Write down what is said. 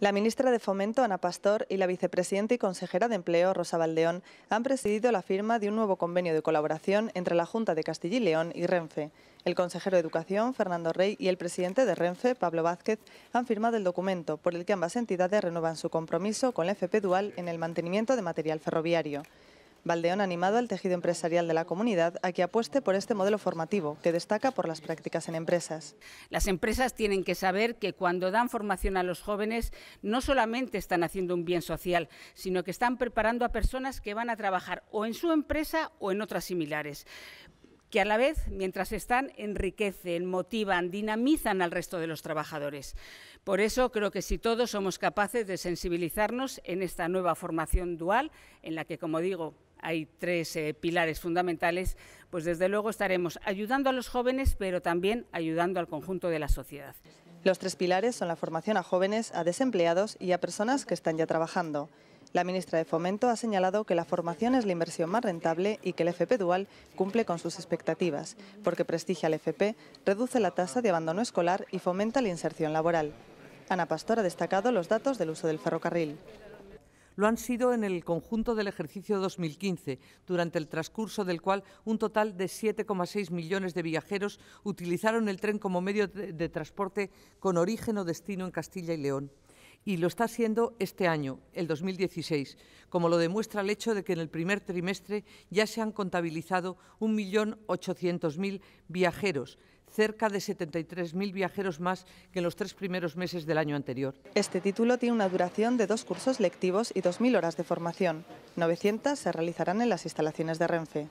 La ministra de Fomento, Ana Pastor, y la vicepresidenta y consejera de Empleo, Rosa Valdeón, han presidido la firma de un nuevo convenio de colaboración entre la Junta de Castilla y León y Renfe. El consejero de Educación, Fernando Rey, y el presidente de Renfe, Pablo Vázquez, han firmado el documento por el que ambas entidades renuevan su compromiso con la FP Dual en el mantenimiento de material ferroviario. Valdeón ha animado al tejido empresarial de la comunidad a que apueste por este modelo formativo, que destaca por las prácticas en empresas. Las empresas tienen que saber que cuando dan formación a los jóvenes, no solamente están haciendo un bien social, sino que están preparando a personas que van a trabajar o en su empresa o en otras similares que a la vez, mientras están, enriquecen, motivan, dinamizan al resto de los trabajadores. Por eso creo que si todos somos capaces de sensibilizarnos en esta nueva formación dual, en la que, como digo, hay tres eh, pilares fundamentales, pues desde luego estaremos ayudando a los jóvenes, pero también ayudando al conjunto de la sociedad. Los tres pilares son la formación a jóvenes, a desempleados y a personas que están ya trabajando. La ministra de Fomento ha señalado que la formación es la inversión más rentable y que el FP Dual cumple con sus expectativas, porque prestigia al FP, reduce la tasa de abandono escolar y fomenta la inserción laboral. Ana Pastor ha destacado los datos del uso del ferrocarril lo han sido en el conjunto del ejercicio 2015, durante el transcurso del cual un total de 7,6 millones de viajeros utilizaron el tren como medio de, transporte con origen o destino en Castilla y León y lo está haciendo este año, el 2016, como lo demuestra el hecho de que en el primer trimestre ya se han contabilizado 1.800.000 viajeros, cerca de 73.000 viajeros más que en los tres primeros meses del año anterior. Este título tiene una duración de dos cursos lectivos y 2.000 horas de formación. 900 se realizarán en las instalaciones de Renfe.